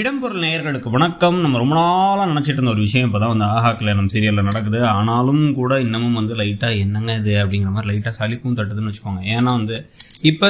இடம்பொருள் நேயர்களுக்கு வணக்கம் நம்ம ரொம்ப நாளாக நினச்சிட்டு இருந்த ஒரு விஷயம் இப்போ தான் வந்து ஆஹா கல்யாணம் சீரியலில் நடக்குது ஆனாலும் கூட இன்னமும் வந்து லைட்டாக என்னங்க இது அப்படிங்கிற மாதிரி லைட்டாக சளிப்பும் தட்டுதுன்னு வச்சுக்கோங்க ஏன்னா வந்து இப்போ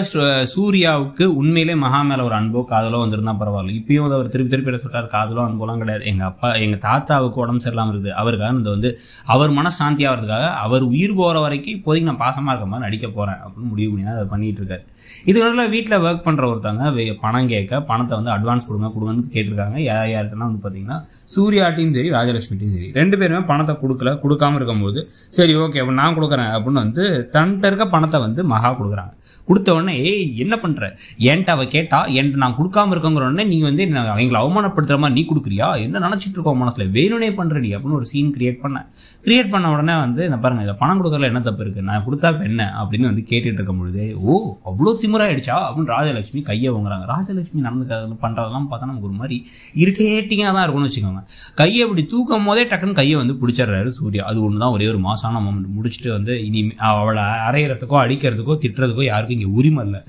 சூர்யாவுக்கு உண்மையிலே மகா மேலே ஒரு அன்போ காதலோ வந்திருந்தா பரவாயில்ல இப்பயும் அவர் திருப்பி திருப்பி சொல்றாரு காதலோ அன்போலாம் கிடையாது எங்கள் அப்பா எங்கள் தாத்தாவுக்கு உடம்பு சரியில்லாமல் இருக்குது அவருக்காக இந்த வந்து அவர் மனசாந்தி ஆகிறதுக்காக அவர் உயிர் போகிற வரைக்கும் இப்போதைக்கு நான் பாசமாக இருக்க மாதிரி நடிக்க போகிறேன் அப்படின்னு முடிவு பண்ணி தான் அதை பண்ணிகிட்டு இருக்காரு இதுக்குள்ள வீட்டில் ஒர்க் பண்ணுற ஒருத்தவங்க பணம் கேட்க பணத்தை வந்து அட்வான்ஸ் கொடுங்க கொடுங்கன்னு கேட்டிருக்காங்க யார் யாருக்குன்னா வந்து பார்த்தீங்கன்னா சூர்யாட்டையும் சரி ராஜலட்சுமிட்டையும் சரி ரெண்டு பேருமே பணத்தை கொடுக்கல கொடுக்காம இருக்கும்போது சரி ஓகே அப்போ நான் கொடுக்குறேன் அப்படின்னு வந்து தன்கிட்ட இருக்க பணத்தை வந்து மகா கொடுக்குறாங்க கொடுத்து கொடுத்த உடனே ஏ என்ன பண்ணுற என்கிட்ட அவள் கேட்டா என்கிட்ட நான் கொடுக்காம இருக்கங்கிற உடனே நீ வந்து எங்களை அவமானப்படுத்துற மாதிரி நீ கொடுக்குறியா என்ன நினச்சிட்டு இருக்கோம் மனத்தில் வேணும்னே நீ அப்படின்னு ஒரு சீன் கிரியேட் பண்ண கிரியேட் பண்ண உடனே வந்து இந்த பாருங்க இதை பணம் கொடுக்கறதுல என்ன தப்பு இருக்குது நான் கொடுத்தா என்ன அப்படின்னு வந்து கேட்டுட்டு இருக்கும் பொழுது ஓ அவ்வளோ ஆயிடுச்சா அப்படின்னு ராஜலட்சுமி கையை வாங்குறாங்க ராஜலட்சுமி நடந்து பண்றதெல்லாம் பார்த்தா நமக்கு ஒரு மாதிரி இருக்கேட்டிங்காக தான் இருக்கும்னு வச்சுக்கோங்க கையை இப்படி தூக்கும் போதே டக்குன்னு கையை வந்து பிடிச்சிடுறாரு சூர்யா அது ஒன்று தான் ஒரே ஒரு மாசான மொமெண்ட் முடிச்சுட்டு வந்து இனி அவளை அரைகிறதுக்கோ அடிக்கிறதுக்கோ திட்டுறதுக்கோ யாருக்கும் இங்கே உரிமை இல்லை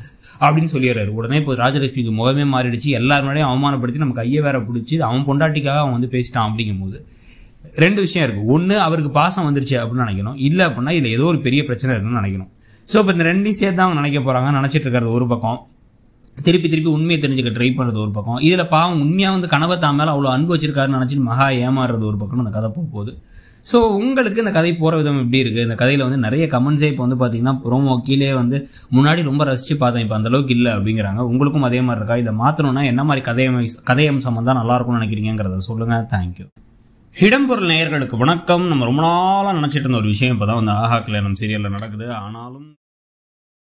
அப்படின்னு சொல்லிடுறாரு உடனே இப்போ ராஜலட்சுமிக்கு முகமே மாறிடுச்சு எல்லாருமே அவமானப்படுத்தி நம்ம கையை வேற பிடிச்சி அவன் பொண்டாட்டிக்காக அவன் வந்து பேசிட்டான் அப்படிங்கும் போது ரெண்டு விஷயம் இருக்குது ஒன்று அவருக்கு பாசம் வந்துருச்சு அப்படின்னு நினைக்கணும் இல்லை அப்படின்னா இல்லை ஏதோ ஒரு பெரிய பிரச்சனை இருக்குன்னு நினைக்கணும் ஸோ இப்போ இந்த ரெண்டையும் சேர்த்து அவங்க நினைக்க போகிறாங்க நினச்சிட்டு இருக்கிறது ஒரு பக்கம் திருப்பி திருப்பி உண்மையை தெரிஞ்சுக்க ட்ரை பண்ணுறது ஒரு பக்கம் இதில் பாவம் உண்மையாக வந்து கனவை தான் மேலே அவ்வளோ அன்பு வச்சிருக்காருன்னு நினச்சி மகா ஏமாறுறது ஒரு பக்கம் அந்த கதை போக போகுது ஸோ உங்களுக்கு இந்த கதை போகிற விதம் எப்படி இருக்குது இந்த கதையில் வந்து நிறைய கமெண்ட்ஸே இப்போ வந்து பார்த்தீங்கன்னா ப்ரோமோ கீழே வந்து முன்னாடி ரொம்ப ரசித்து பார்த்தேன் இப்போ அந்தளவுக்கு இல்லை அப்படிங்கிறாங்க உங்களுக்கும் அதே மாதிரி இருக்கா இதை மாற்றணும்னா என்ன மாதிரி கதையமை கதையம்சம் வந்தால் நல்லாயிருக்கும்னு நினைக்கிறீங்கிறத சொல்லுங்கள் தேங்க்யூ இடம்பொருள் நேயர்களுக்கு வணக்கம் நம்ம ரொம்ப நாளாக நினச்சிட்டு இருந்த ஒரு விஷயம் இப்போ தான் வந்து ஆஹா கல்யாணம் சீரியலில் நடக்குது ஆனாலும்